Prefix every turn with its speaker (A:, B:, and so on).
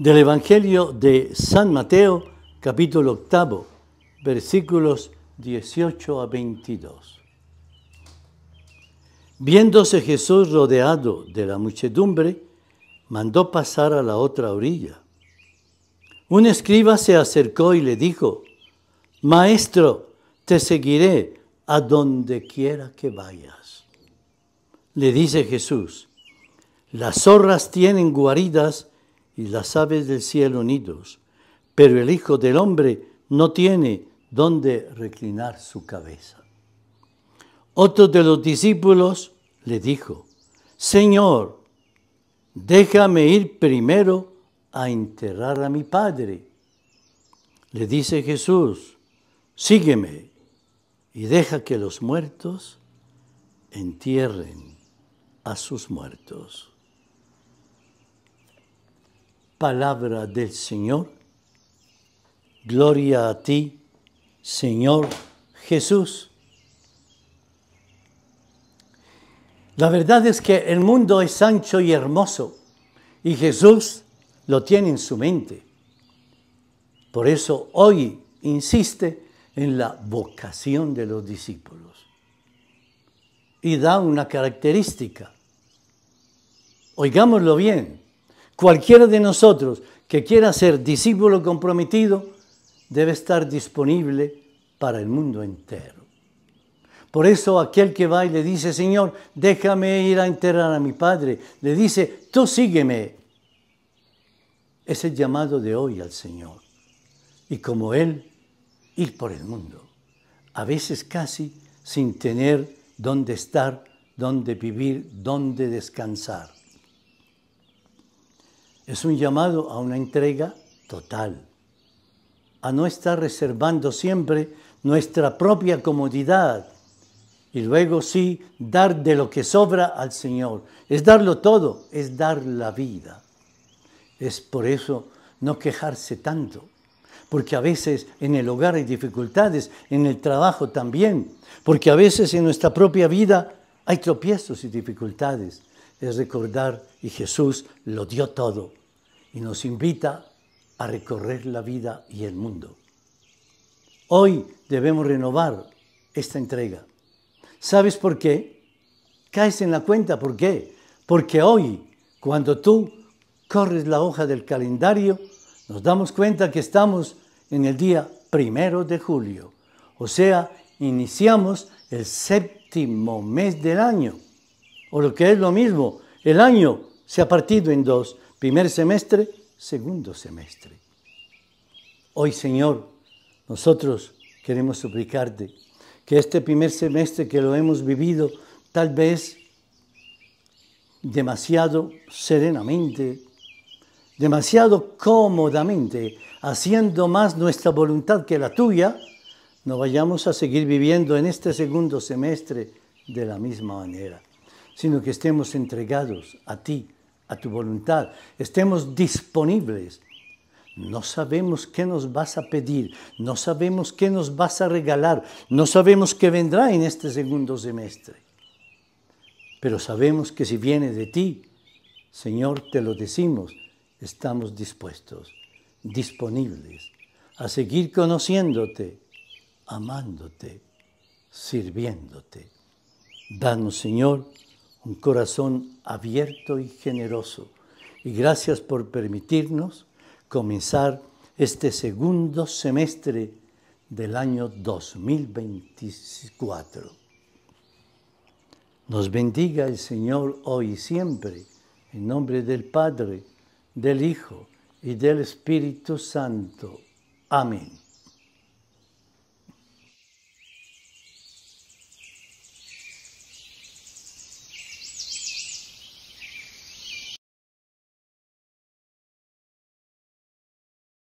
A: del Evangelio de San Mateo, capítulo octavo, versículos 18 a 22. Viéndose Jesús rodeado de la muchedumbre, mandó pasar a la otra orilla. Un escriba se acercó y le dijo, Maestro, te seguiré a donde quiera que vayas. Le dice Jesús, las zorras tienen guaridas y las aves del cielo unidos, pero el Hijo del Hombre no tiene dónde reclinar su cabeza. Otro de los discípulos le dijo, Señor, déjame ir primero a enterrar a mi Padre. Le dice Jesús, sígueme y deja que los muertos entierren a sus muertos palabra del Señor. Gloria a ti, Señor Jesús. La verdad es que el mundo es ancho y hermoso y Jesús lo tiene en su mente. Por eso hoy insiste en la vocación de los discípulos y da una característica. Oigámoslo bien, Cualquiera de nosotros que quiera ser discípulo comprometido debe estar disponible para el mundo entero. Por eso aquel que va y le dice, Señor, déjame ir a enterrar a mi padre, le dice, tú sígueme. Es el llamado de hoy al Señor. Y como Él, ir por el mundo. A veces casi sin tener dónde estar, dónde vivir, dónde descansar. Es un llamado a una entrega total, a no estar reservando siempre nuestra propia comodidad y luego sí dar de lo que sobra al Señor. Es darlo todo, es dar la vida. Es por eso no quejarse tanto, porque a veces en el hogar hay dificultades, en el trabajo también, porque a veces en nuestra propia vida hay tropiezos y dificultades. Es recordar y Jesús lo dio todo y nos invita a recorrer la vida y el mundo. Hoy debemos renovar esta entrega. ¿Sabes por qué? Caes en la cuenta, ¿por qué? Porque hoy, cuando tú corres la hoja del calendario, nos damos cuenta que estamos en el día primero de julio, o sea, iniciamos el séptimo mes del año, o lo que es lo mismo, el año se ha partido en dos, Primer semestre, segundo semestre. Hoy, Señor, nosotros queremos suplicarte que este primer semestre que lo hemos vivido tal vez demasiado serenamente, demasiado cómodamente, haciendo más nuestra voluntad que la tuya, no vayamos a seguir viviendo en este segundo semestre de la misma manera, sino que estemos entregados a ti a tu voluntad, estemos disponibles. No sabemos qué nos vas a pedir, no sabemos qué nos vas a regalar, no sabemos qué vendrá en este segundo semestre. Pero sabemos que si viene de ti, Señor, te lo decimos, estamos dispuestos, disponibles a seguir conociéndote, amándote, sirviéndote. Danos, Señor, un corazón abierto y generoso. Y gracias por permitirnos comenzar este segundo semestre del año 2024. Nos bendiga el Señor hoy y siempre, en nombre del Padre, del Hijo y del Espíritu Santo. Amén.